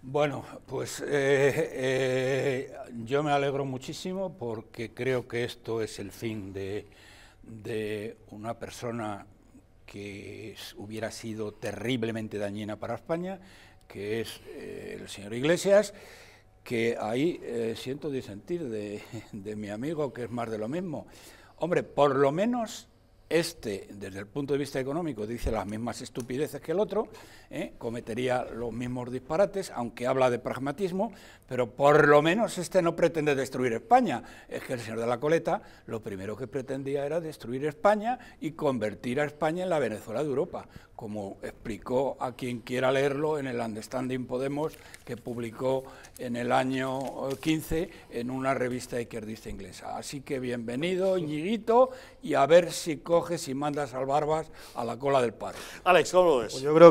Bueno, pues eh, eh, yo me alegro muchísimo porque creo que esto es el fin de, una persona que hubiera sido terriblemente dañina para España, que es eh, el señor Iglesias, que ahí siento disentir de mi amigo que es más de lo mismo. Hombre, por lo menos este, desde el punto de vista económico, dice las mismas estupideces que el otro, ¿eh? cometería los mismos disparates, aunque habla de pragmatismo, pero por lo menos este no pretende destruir España. Es que el señor de la Coleta lo primero que pretendía era destruir España y convertir a España en la Venezuela de Europa, como explicó a quien quiera leerlo en el Understanding Podemos que publicó en el año 15 eh, en una revista izquierdista inglesa. Así que bienvenido, Ñiguito, y a ver si coges y mandas al Barbas a la cola del paro. Alex, ¿cómo lo ves? Pues yo creo